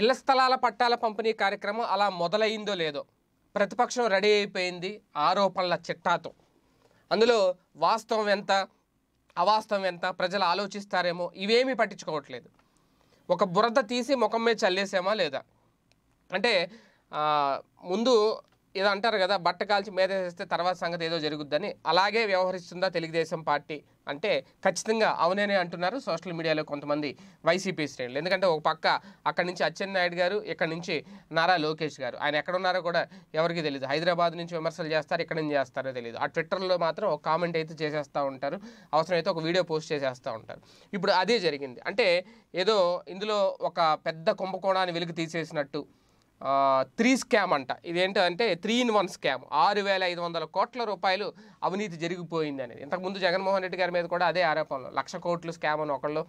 ఇళ్ల స్థలాల పట్టాల పంపిణీ కార్యక్రమం అలా మొదలైందో లేదో ప్రతిపక్షం రెడీ అయిపోయింది ఆరోపణల చిట్టాతో అందులో వాస్తవం ఎంత అవాస్తవం ఎంత ప్రజలు ఆలోచిస్తారేమో ఇవేమీ పట్టించుకోవట్లేదు ఒక బురద తీసి ముఖం మీద చల్లేసామా లేదా అంటే ముందు ఇది అంటారు కదా బట్ట కాల్చి వేస్తే తర్వాత సంగతి ఏదో జరుగుద్దని అలాగే వ్యవహరిస్తుందా తెలుగుదేశం పార్టీ అంటే ఖచ్చితంగా అవుననే అంటున్నారు సోషల్ మీడియాలో కొంతమంది వైసీపీ శ్రేణులు ఎందుకంటే ఒక పక్క అక్కడి నుంచి అచ్చెన్నాయుడు గారు ఇక్కడ నుంచి నారా లోకేష్ గారు ఆయన ఎక్కడున్నారో కూడా ఎవరికి తెలియదు హైదరాబాద్ నుంచి విమర్శలు చేస్తారు ఇక్కడ నుంచి చేస్తారో తెలియదు ఆ ట్విట్టర్లో మాత్రం ఒక కామెంట్ అయితే చేసేస్తూ ఉంటారు అవసరమైతే ఒక వీడియో పోస్ట్ చేసేస్తూ ఉంటారు ఇప్పుడు అదే జరిగింది అంటే ఏదో ఇందులో ఒక పెద్ద కుంభకోణాన్ని వెలికి తీసేసినట్టు త్రీ స్కామ్ అంట ఇదేంటంటే త్రీ ఇన్ వన్ స్కామ్ ఆరు వేల ఐదు వందల కోట్ల రూపాయలు అవినీతి జరిగిపోయింది అనేది ఇంతకుముందు జగన్మోహన్ రెడ్డి గారి మీద కూడా అదే ఆరోపణలు లక్ష కోట్లు స్కామ్ అని ఒకళ్ళు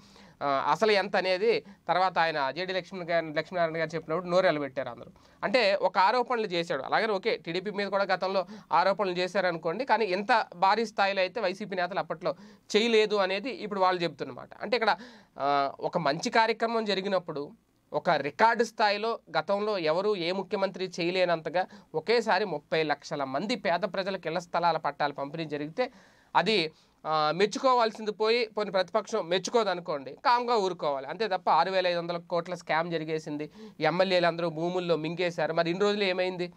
అసలు ఎంత అనేది తర్వాత ఆయన జేడి లక్ష్మణ్ గారి లక్ష్మీనారాయణ గారు చెప్పినప్పుడు నోరెలు పెట్టారు అందరూ అంటే ఒక ఆరోపణలు చేశాడు అలాగే ఓకే టీడీపీ మీద కూడా గతంలో ఆరోపణలు చేశారనుకోండి కానీ ఎంత భారీ స్థాయిలో అయితే వైసీపీ నేతలు అప్పట్లో చేయలేదు అనేది ఇప్పుడు వాళ్ళు చెప్తున్నమాట అంటే ఇక్కడ ఒక మంచి కార్యక్రమం జరిగినప్పుడు ఒక రికార్డు స్థాయిలో గతంలో ఎవరు ఏ ముఖ్యమంత్రి చేయలేనంతగా ఒకేసారి ముప్పై లక్షల మంది పేద ప్రజలకు ఇళ్ల స్థలాల పట్టాలు పంపిణీ జరిగితే అది మెచ్చుకోవాల్సింది పోయి కొన్ని ప్రతిపక్షం మెచ్చుకోదనుకోండి కామ్గా ఊరుకోవాలి అంతే తప్ప ఆరు వేల ఐదు వందల కోట్ల స్కామ్ జరిగేసింది ఎమ్మెల్యేలు అందరూ భూముల్లో మింగేశారు మరి ఇన్ని రోజులు ఏమైంది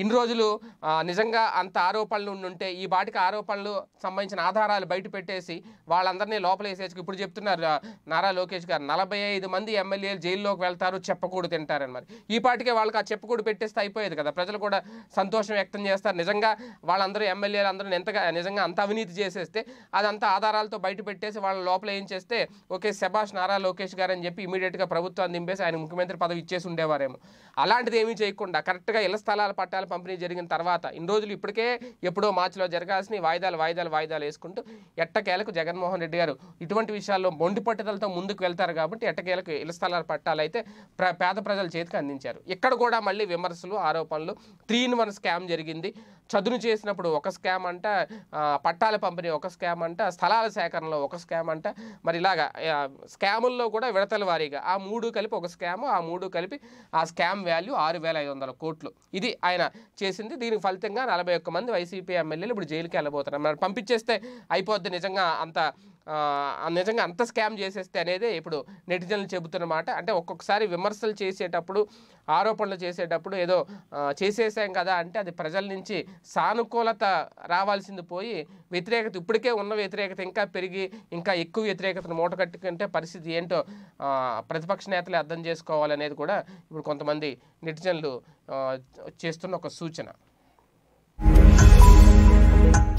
ఇన్ని రోజులు నిజంగా అంత ఆరోపణలు ఉంటే ఈ బాటికి ఆరోపణలు సంబంధించిన ఆధారాలు బయట పెట్టేసి వాళ్ళందరినీ లోపలేసేసుకు ఇప్పుడు చెప్తున్నారు నారా లోకేష్ గారు నలభై మంది ఎమ్మెల్యేలు జైల్లోకి వెళ్తారు చెప్పకూడు తింటారని మరి ఈ పాటికే వాళ్ళకి ఆ చెప్పకూడు పెట్టేస్తే అయిపోయేది కదా ప్రజలు కూడా సంతోషం వ్యక్తం చేస్తారు నిజంగా వాళ్ళందరూ ఎమ్మెల్యేలు అందరూ ఎంతగా నిజంగా అంత అవినీతి చేసేస్తే అదంతా ఆధారాలతో బయట పెట్టేసి వాళ్ళ లోపల ఏం చేస్తే ఓకే సెబాష్ నారా లోకేష్ గారు అని చెప్పి ఇమీడియట్గా ప్రభుత్వాన్ని దింపేసి ఆయన ముఖ్యమంత్రి పదవి ఇచ్చేసి ఉండేవారేమో అలాంటిది ఏమీ చేయకుండా కరెక్ట్గా ఇళ్ల స్థలాల పట్టాల పంపిణీ జరిగిన తర్వాత ఇన్ని రోజులు ఇప్పటికే ఎప్పుడో మార్చిలో జరగాల్సిన వాయిదాలు వాయిదాలు వాయిదాలు వేసుకుంటూ ఎట్టకేలకు జగన్మోహన్ రెడ్డి గారు ఇటువంటి విషయాల్లో మొండి పట్టుదలతో ముందుకు వెళ్తారు కాబట్టి ఎట్టకేలకు ఇళ్ల స్థలాల పట్టాలు అయితే పేద ప్రజల చేతికి అందించారు ఇక్కడ కూడా మళ్ళీ విమర్శలు ఆరోపణలు త్రీ ఇన్ వన్ స్కామ్ జరిగింది చదును చేసినప్పుడు ఒక స్కామ్ అంట పట్టాల పంపిణీ ఒక స్కామ్ అంట స్థలాల సేకరణలో ఒక స్కామ్ అంట మరి ఇలాగా స్కాముల్లో కూడా విడతల వారీగా ఆ మూడు కలిపి ఒక స్కామ్ ఆ మూడు కలిపి ఆ స్కామ్ వాల్యూ ఆరు వేల ఐదు వందల కోట్లు ఇది ఆయన చేసింది దీనికి ఫలితంగా నలభై మంది వైసీపీ ఎమ్మెల్యేలు ఇప్పుడు జైలుకి వెళ్ళబోతున్నారు మరి పంపించేస్తే అయిపోద్ది నిజంగా అంత నిజంగా అంత స్కామ్ చేసేస్తే అనేది ఇప్పుడు నెటిజన్లు చెబుతున్నమాట అంటే ఒక్కొక్కసారి విమర్శలు చేసేటప్పుడు ఆరోపణలు చేసేటప్పుడు ఏదో చేసేసాం కదా అంటే అది ప్రజల నుంచి సానుకూలత రావాల్సింది పోయి వ్యతిరేకత ఇప్పటికే ఉన్న వ్యతిరేకత ఇంకా పెరిగి ఇంకా ఎక్కువ వ్యతిరేకతను మూట కట్టుకుంటే పరిస్థితి ఏంటో ప్రతిపక్ష నేతలు అర్థం చేసుకోవాలనేది కూడా ఇప్పుడు కొంతమంది నెటిజన్లు చేస్తున్న ఒక సూచన